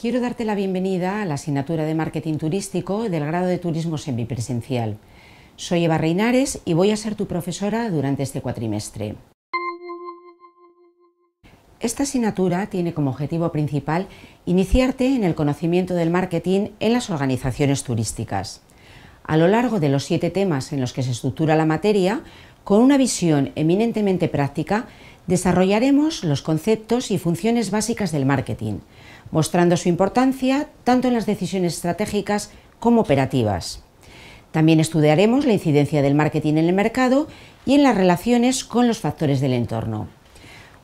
Quiero darte la bienvenida a la asignatura de Marketing Turístico del grado de Turismo Semipresencial. Soy Eva Reinares y voy a ser tu profesora durante este cuatrimestre. Esta asignatura tiene como objetivo principal iniciarte en el conocimiento del marketing en las organizaciones turísticas. A lo largo de los siete temas en los que se estructura la materia, con una visión eminentemente práctica, desarrollaremos los conceptos y funciones básicas del marketing, mostrando su importancia tanto en las decisiones estratégicas como operativas. También estudiaremos la incidencia del marketing en el mercado y en las relaciones con los factores del entorno.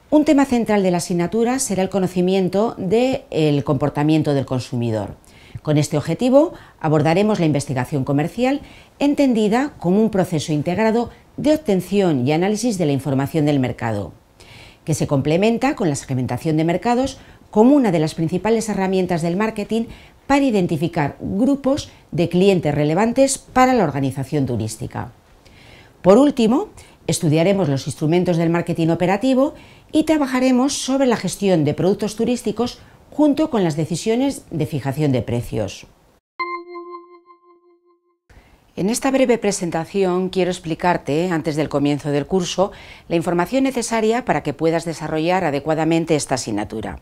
Un tema central de la asignatura será el conocimiento del comportamiento del consumidor. Con este objetivo abordaremos la investigación comercial entendida como un proceso integrado de obtención y análisis de la información del mercado, que se complementa con la segmentación de mercados como una de las principales herramientas del marketing para identificar grupos de clientes relevantes para la organización turística. Por último, estudiaremos los instrumentos del marketing operativo y trabajaremos sobre la gestión de productos turísticos junto con las decisiones de fijación de precios. En esta breve presentación quiero explicarte, antes del comienzo del curso, la información necesaria para que puedas desarrollar adecuadamente esta asignatura.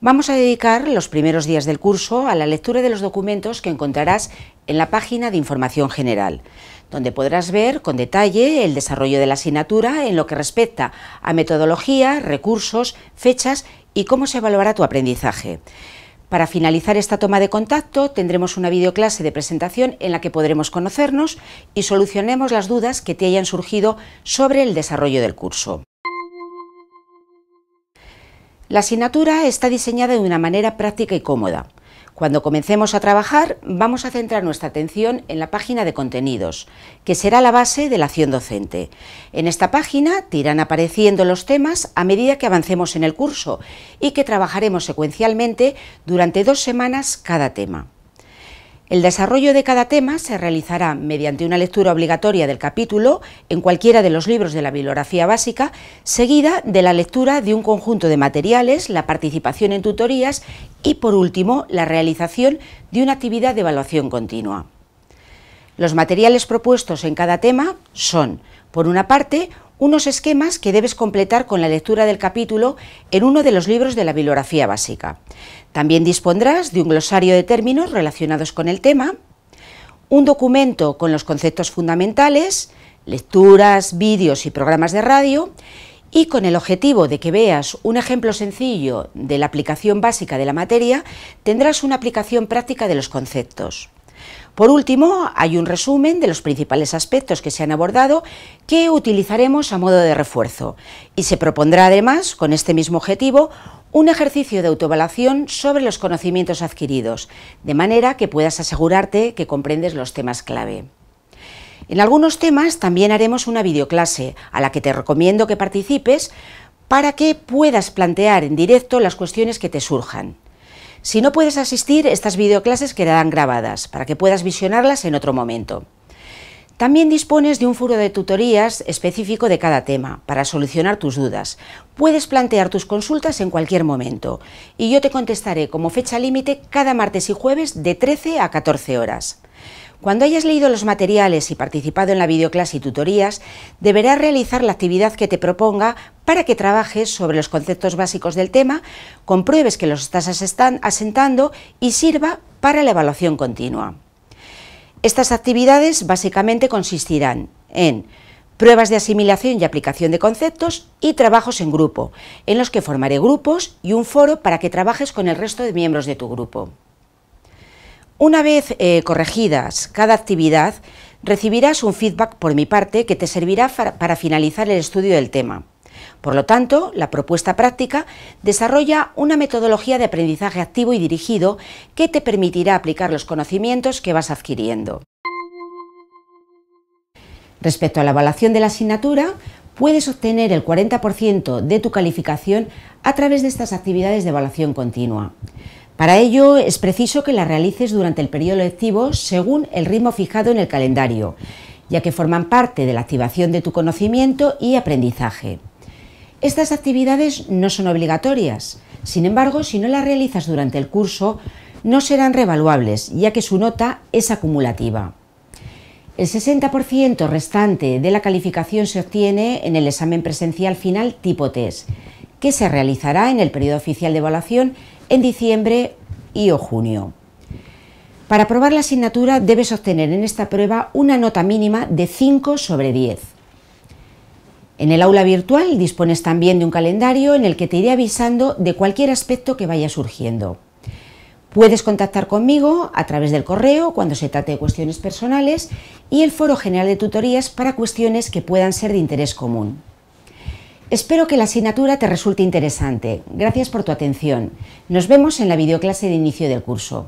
Vamos a dedicar los primeros días del curso a la lectura de los documentos que encontrarás en la página de información general, donde podrás ver con detalle el desarrollo de la asignatura en lo que respecta a metodología, recursos, fechas y cómo se evaluará tu aprendizaje. Para finalizar esta toma de contacto tendremos una videoclase de presentación en la que podremos conocernos y solucionemos las dudas que te hayan surgido sobre el desarrollo del curso. La asignatura está diseñada de una manera práctica y cómoda. Cuando comencemos a trabajar, vamos a centrar nuestra atención en la página de contenidos, que será la base de la acción docente. En esta página te irán apareciendo los temas a medida que avancemos en el curso y que trabajaremos secuencialmente durante dos semanas cada tema. El desarrollo de cada tema se realizará mediante una lectura obligatoria del capítulo en cualquiera de los libros de la bibliografía básica, seguida de la lectura de un conjunto de materiales, la participación en tutorías y, por último, la realización de una actividad de evaluación continua. Los materiales propuestos en cada tema son, por una parte, unos esquemas que debes completar con la lectura del capítulo en uno de los libros de la bibliografía básica. También dispondrás de un glosario de términos relacionados con el tema, un documento con los conceptos fundamentales, lecturas, vídeos y programas de radio, y con el objetivo de que veas un ejemplo sencillo de la aplicación básica de la materia, tendrás una aplicación práctica de los conceptos. Por último, hay un resumen de los principales aspectos que se han abordado que utilizaremos a modo de refuerzo y se propondrá además, con este mismo objetivo, un ejercicio de autoevaluación sobre los conocimientos adquiridos, de manera que puedas asegurarte que comprendes los temas clave. En algunos temas también haremos una videoclase a la que te recomiendo que participes para que puedas plantear en directo las cuestiones que te surjan. Si no puedes asistir, estas videoclases quedarán grabadas para que puedas visionarlas en otro momento. También dispones de un foro de tutorías específico de cada tema para solucionar tus dudas. Puedes plantear tus consultas en cualquier momento y yo te contestaré como fecha límite cada martes y jueves de 13 a 14 horas. Cuando hayas leído los materiales y participado en la videoclase y tutorías, deberás realizar la actividad que te proponga para que trabajes sobre los conceptos básicos del tema, compruebes que los estás asentando y sirva para la evaluación continua. Estas actividades básicamente consistirán en pruebas de asimilación y aplicación de conceptos y trabajos en grupo, en los que formaré grupos y un foro para que trabajes con el resto de miembros de tu grupo. Una vez eh, corregidas cada actividad, recibirás un feedback por mi parte que te servirá para finalizar el estudio del tema. Por lo tanto, la propuesta práctica desarrolla una metodología de aprendizaje activo y dirigido que te permitirá aplicar los conocimientos que vas adquiriendo. Respecto a la evaluación de la asignatura, puedes obtener el 40% de tu calificación a través de estas actividades de evaluación continua. Para ello es preciso que las realices durante el periodo lectivo según el ritmo fijado en el calendario, ya que forman parte de la activación de tu conocimiento y aprendizaje. Estas actividades no son obligatorias, sin embargo, si no las realizas durante el curso, no serán revaluables, ya que su nota es acumulativa. El 60% restante de la calificación se obtiene en el examen presencial final tipo test, que se realizará en el periodo oficial de evaluación en diciembre y o junio. Para aprobar la asignatura debes obtener en esta prueba una nota mínima de 5 sobre 10. En el aula virtual dispones también de un calendario en el que te iré avisando de cualquier aspecto que vaya surgiendo. Puedes contactar conmigo a través del correo cuando se trate de cuestiones personales y el foro general de tutorías para cuestiones que puedan ser de interés común. Espero que la asignatura te resulte interesante. Gracias por tu atención. Nos vemos en la videoclase de inicio del curso.